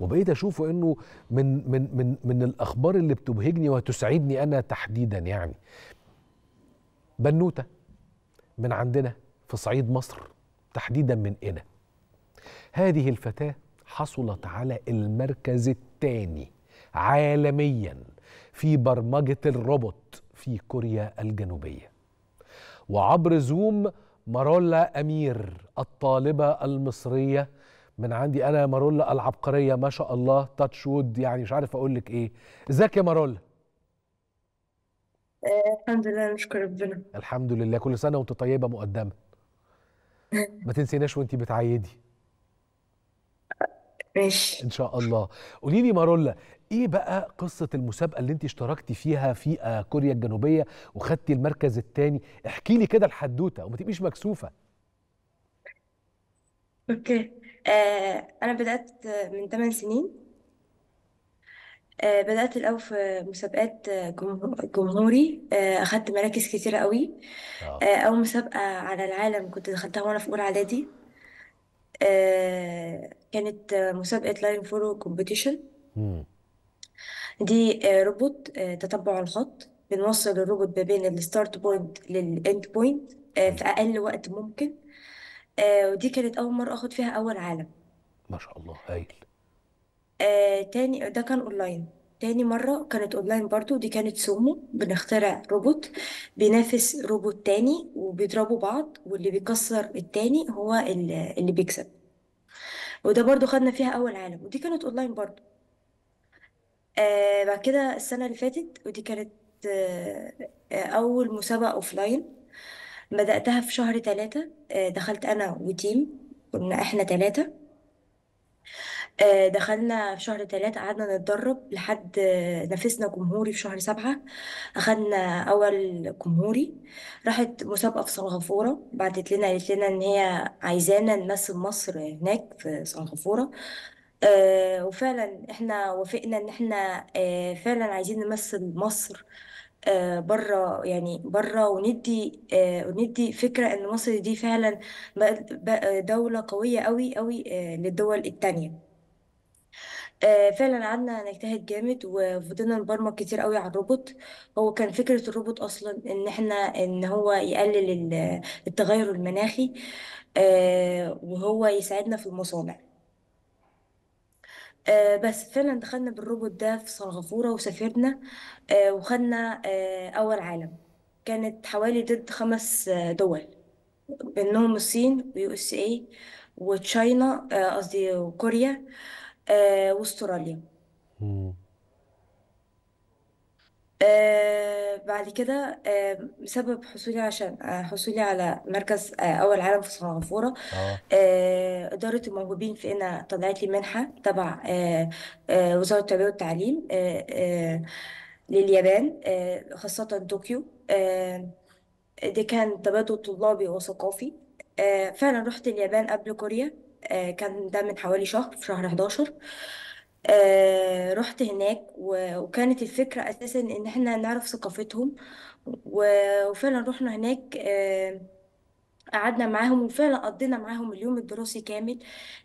وبقيت اشوفه انه من من من من الاخبار اللي بتبهجني وتسعدني انا تحديدا يعني بنوته من عندنا في صعيد مصر تحديدا من قنا هذه الفتاه حصلت على المركز الثاني عالميا في برمجه الروبوت في كوريا الجنوبيه وعبر زوم مارولا امير الطالبه المصريه من عندي انا مارولا العبقريه ما شاء الله تاتش وود يعني مش عارف اقول لك ايه ازيك يا مارولا آه، الحمد لله نشكر ربنا الحمد لله كل سنه وانت طيبه مقدما ما تنسيناش وانت بتعيدي ماشي ان شاء الله قولي لي مارولا ايه بقى قصه المسابقه اللي انت اشتركتي فيها في آه، كوريا الجنوبيه وخدتي المركز الثاني احكي لي كده الحدوته وما تبقيش مكسوفه اوكي آه انا بدأت من 8 سنين آه بدأت الأول في مسابقات جمهو- جمهوري آه، أخدت مراكز كتيرة قوي آه، اه أول قوي اه على العالم كنت دخلتها وأنا في أولى إعدادي آه، كانت مسابقة لاين فولو كومبيتيشن مم. دي آه، روبوت آه، تتبع الخط بنوصل الروبوت ما بين الستارت بوينت للإند بوينت في أقل وقت ممكن آه ودي كانت أول مرة أخد فيها أول عالم ما شاء الله هايل آه تاني ده كان أونلاين تاني مرة كانت أونلاين برضو دي كانت سومو بنخترع روبوت بينافس روبوت تاني وبيضربوا بعض واللي بيكسر التاني هو اللي بيكسب وده برضو خدنا فيها أول عالم ودي كانت أونلاين برضو آه بعد كده السنة اللي فاتت ودي كانت آه آه، أول مسابقة أوفلاين بدأتها في شهر ثلاثة آه، دخلت أنا وتيم كنا إحنا ثلاثة آه، دخلنا في شهر ثلاثة قعدنا نتدرب لحد آه، نافسنا جمهوري في شهر سبعة أخدنا أول جمهوري راحت مسابقة في سنغافورة بعتت لنا قالت لنا إن هي عايزانا نمثل مصر هناك في سنغافورة وفعلا احنا وافقنا ان احنا فعلا عايزين نمثل مصر آه، بره يعني بره وندي آه، وندي فكرة ان مصر دي فعلا بقى دولة قوية قوي قوي آه، للدول التانية فعلا قعدنا نجتهد جامد وفضلنا نبرمج كتير قوي على الروبوت هو كان فكرة الروبوت أصلا إن إحنا إن هو يقلل التغير المناخي وهو يساعدنا في المصانع آه، بس فعلا دخلنا بالروبوت ده في سنغافورة وسافرنا آه، وخدنا آه، أول عالم كانت حوالي ضد خمس دول منهم الصين ويو اس اي وتشاينا قصدي وكوريا واستراليا مم. آه، بعد كده آه بسبب حصولي عشان آه، حصولي على مركز آه أول عالم في سنغافورة اه, آه، إدارة الموهوبين في إنا طلعت لي منحة تبع آه آه وزارة التربية والتعليم آه آه لليابان آه خاصة طوكيو آه ده كان تبادل طلابي وثقافي آه فعلا رحت اليابان قبل كوريا آه كان ده من حوالي شهر في شهر 11 آه، رحت هناك وكانت الفكرة أساسا إن احنا نعرف ثقافتهم وفعلا رحنا هناك آه، قعدنا معاهم وفعلا قضينا معاهم اليوم الدراسي كامل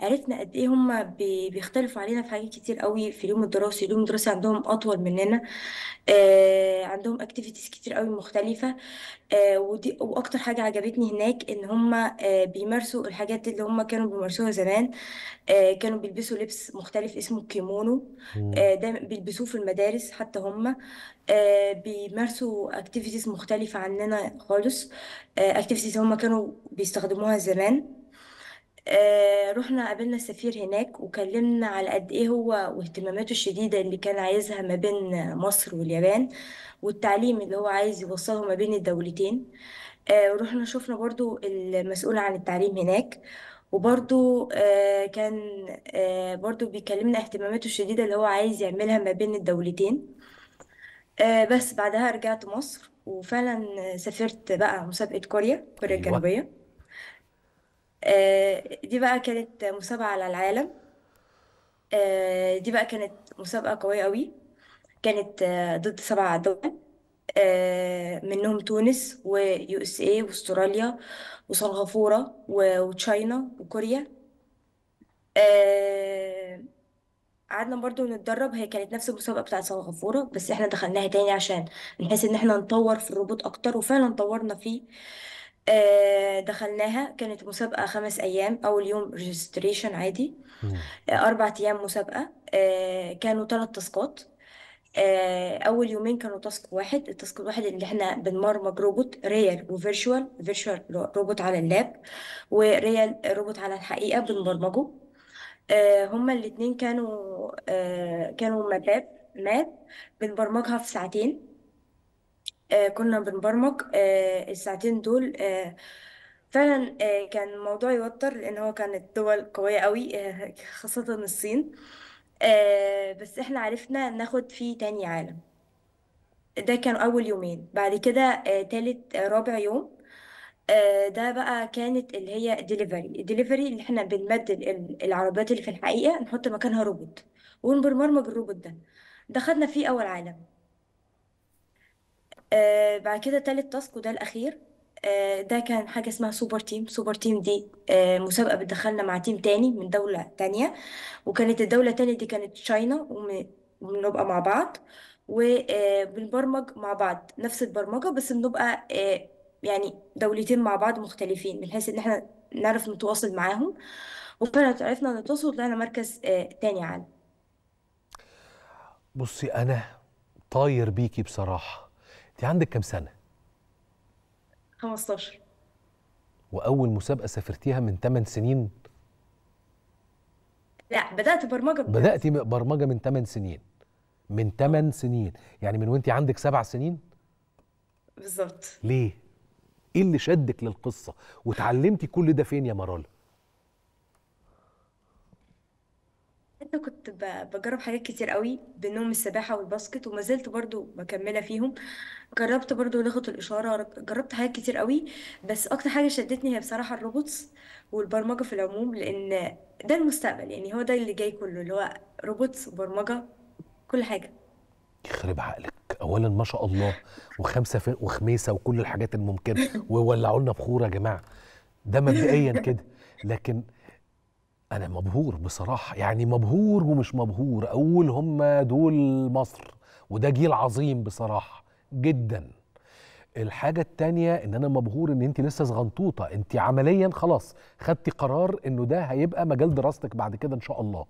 عرفنا قد ايه هم بيختلفوا علينا في حاجات كتير قوي في اليوم الدراسي اليوم الدراسي عندهم اطول مننا آه، عندهم اكتيفيتيز كتير قوي مختلفة آه ودي واكتر حاجه عجبتني هناك ان هم آه بيمارسوا الحاجات اللي هم كانوا بيمارسوها زمان آه كانوا بيلبسوا لبس مختلف اسمه كيمونو آه دايما بيلبسوه في المدارس حتى هم آه بيمارسوا اكتيفيتيز مختلفه عننا خالص اكتيفيتيز آه، هم كانوا بيستخدموها زمان آه، رحنا قابلنا السفير هناك وكلمنا على قد ايه هو واهتماماته الشديدة اللي كان عايزها ما بين مصر واليابان والتعليم اللي هو عايز يوصله ما بين الدولتين آه، ورحنا شفنا برضو المسؤول عن التعليم هناك وبرضو آه، كان برضو بيكلمنا اهتماماته الشديدة اللي هو عايز يعملها ما بين الدولتين بس بعدها رجعت مصر وفعلا سافرت بقى مسابقة كوريا كوريا ايوه الجنوبية آه، دي بقى كانت مسابقة على العالم آه، دي بقى كانت مسابقة قوية قوي كانت آه، ضد سبع دول منهم تونس ويو اس اي واستراليا وسنغافورة وتشاينا وكوريا قعدنا برضو نتدرب هي كانت نفس المسابقة بتاعت سنغافورة بس احنا دخلناها تاني عشان نحس ان احنا نطور في الروبوت اكتر وفعلا طورنا فيه آه، دخلناها كانت مسابقة خمس أيام أول يوم ريجستريشن عادي آه، أربع أيام مسابقة آه، كانوا ثلاث تاسكات أول يومين كانوا تاسك واحد التاسك الواحد اللي احنا بنبرمج روبوت ريال وفيرشوال فيرشوال روبوت على اللاب وريال روبوت على الحقيقة بنبرمجه هما الاتنين كانوا كانوا مباب ماب بنبرمجها في ساعتين آه، كنا بنبرمج آه، الساعتين دول آه، فعلا آه، كان الموضوع يوتر لأن هو كانت دول قوية قوي آه، خاصة الصين آه، بس احنا عرفنا ناخد فيه تاني عالم ده كان أول يومين بعد كده آه، تالت آه، رابع يوم آه، ده بقى كانت اللي هي ديليفري الدليفري اللي احنا بنبدل العربيات اللي في الحقيقة نحط مكانها روبوت ونبرمج الروبوت ده دخلنا فيه أول عالم آه، بعد كده تالت تاسك وده الأخير آه، ده كان حاجة اسمها سوبر تيم سوبر تيم دي آه، مسابقة بتدخلنا مع تيم تاني من دولة تانية وكانت الدولة التانية دي كانت تشاينا وبنبقى مع بعض وبنبرمج مع بعض نفس البرمجة بس بنبقى يعني دولتين مع بعض مختلفين من حيث ان احنا نعرف نتواصل معاهم وفعلا عرفنا نتواصل وطلعنا مركز تاني عالم بصي انا طاير بيكي بصراحه انت عندك كام سنه 15 واول مسابقه سافرتيها من 8 سنين لا بدات برمجه بدات بداتي برمجه من 8 سنين من 8 اه. سنين يعني من وانت عندك 7 سنين بالظبط ليه ايه اللي شدك للقصه وتعلمتي كل ده فين يا مراله حتى كنت بجرب حاجات كتير قوي بينهم السباحة والباسكت وما زلت برضو مكملة فيهم جربت برضو لغة الإشارة جربت حاجات كتير قوي بس أكتر حاجة شدتني هي بصراحة الروبوتس والبرمجة في العموم لأن ده المستقبل يعني هو ده اللي جاي كله اللي هو روبوتس وبرمجة كل حاجة يخرب عقلك اولا ما شاء الله وخمسه في وخميسه وكل الحاجات الممكنه وولعوا لنا بخور يا جماعه ده مبدئيا كده لكن انا مبهور بصراحه يعني مبهور ومش مبهور اقول هم دول مصر وده جيل عظيم بصراحه جدا الحاجه التانية ان انا مبهور ان انت لسه صغنطوطه انت عمليا خلاص خدتي قرار انه ده هيبقى مجال دراستك بعد كده ان شاء الله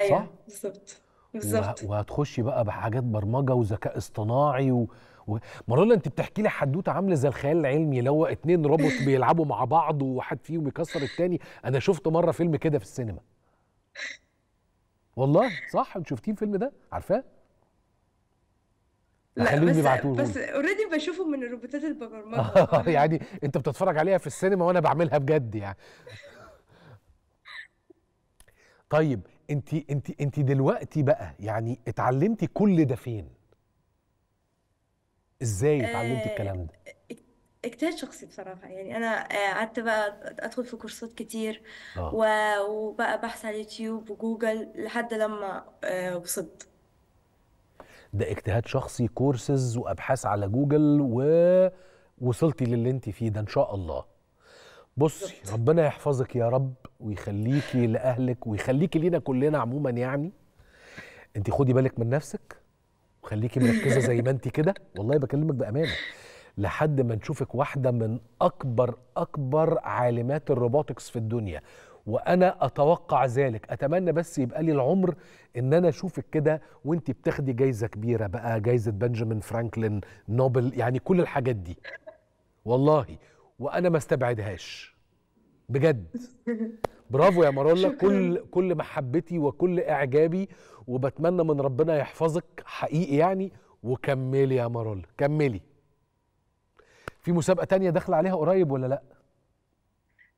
ايوه بالظبط بالظبط وهتخشي بقى بحاجات برمجه وذكاء اصطناعي و... مرولا انت بتحكي لي حدوته عامله زي الخيال العلمي اللي هو اتنين روبوت بيلعبوا مع بعض وواحد فيهم يكسر التاني انا شفت مره فيلم كده في السينما والله صح انت شفتيه الفيلم ده عارفاه لا بس بس اوريدي بشوفه من الروبوتات البرمجه يعني انت بتتفرج عليها في السينما وانا بعملها بجد يعني طيب انت انت انت دلوقتي بقى يعني اتعلمتي كل ده فين ازاي اتعلمتي آه، الكلام ده؟ اجتهاد شخصي بصراحة يعني أنا آه، قعدت بقى أدخل في كورسات كتير اه و- وبقى بحث على اليوتيوب وجوجل لحد لما آه، وصلت ده اجتهاد شخصي كورسز وابحاث على جوجل ووصلتي للي انت فيه ده ان شاء الله بصي ربنا يحفظك يا رب ويخليكي لاهلك ويخليكي لينا كلنا عموما يعني انت خدي بالك من نفسك وخليكي مركزه زي ما انت كده والله بكلمك بامانه لحد ما نشوفك واحده من اكبر اكبر عالمات الروبوتكس في الدنيا وانا اتوقع ذلك اتمنى بس يبقى لي العمر ان انا اشوفك كده وانت بتاخدي جايزه كبيره بقى جايزه بنجامين فرانكلين نوبل يعني كل الحاجات دي والله وانا ما استبعدهاش بجد برافو يا مرولا كل كل محبتي وكل اعجابي وبتمنى من ربنا يحفظك حقيقي يعني وكملي يا مرولا كملي في مسابقه تانية داخله عليها قريب ولا لا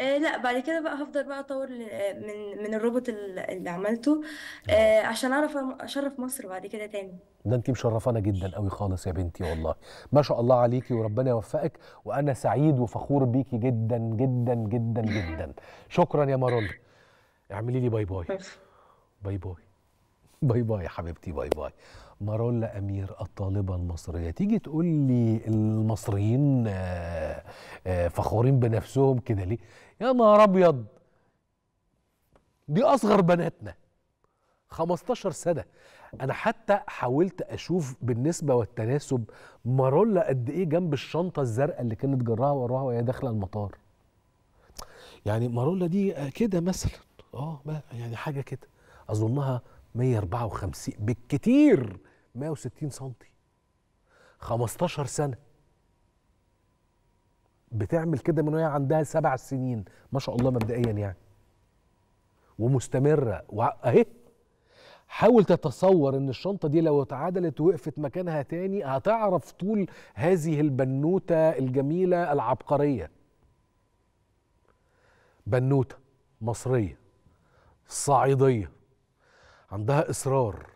آه، لا بعد كده بقى هفضل بقى اطور آه، من من الروبوت اللي عملته آه, آه، عشان اعرف اشرف مصر بعد كده تاني ده انت مشرفانا جدا قوي خالص يا بنتي والله ما شاء الله عليكي وربنا يوفقك وانا سعيد وفخور بيكي جدا جدا جدا جدا شكرا يا مارون اعملي لي باي باي باي باي باي باي يا حبيبتي باي باي مارولا امير الطالبه المصريه تيجي تقول لي المصريين آه، آه، فخورين بنفسهم كده ليه يا نهار ابيض دي اصغر بناتنا 15 سنه انا حتى حاولت اشوف بالنسبه والتناسب مارولا قد ايه جنب الشنطه الزرقاء اللي كانت جراها وراها وهي داخله المطار يعني مارولا دي آه، كده مثلا اه يعني حاجه كده اظنها 154 بالكتير 160 سم 15 سنه بتعمل كده من وهي عندها سبع سنين ما شاء الله مبدئيا يعني ومستمره اهي حاول تتصور ان الشنطه دي لو اتعدلت وقفت مكانها تاني هتعرف طول هذه البنوته الجميله العبقريه بنوته مصريه صعيديه عندها اصرار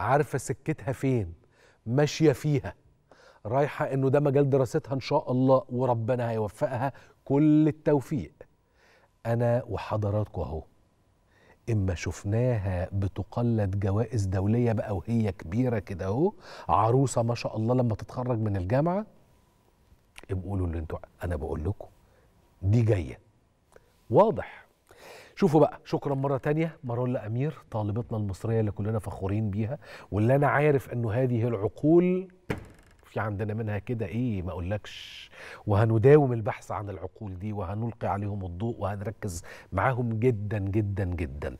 عارفه سكتها فين ماشيه فيها رايحه انه ده مجال دراستها ان شاء الله وربنا هيوفقها كل التوفيق انا وحضراتكم اهو اما شفناها بتقلد جوائز دوليه بقى وهي كبيره كده اهو عروسه ما شاء الله لما تتخرج من الجامعه يبقوا قولوا اللي انتوا انا بقول لكم دي جايه واضح شوفوا بقى شكرا مره تانية مارولا امير طالبتنا المصريه اللي كلنا فخورين بيها واللي انا عارف انه هذه العقول في عندنا منها كده ايه ما اقولكش وهنداوم البحث عن العقول دي وهنلقي عليهم الضوء وهنركز معاهم جدا جدا جدا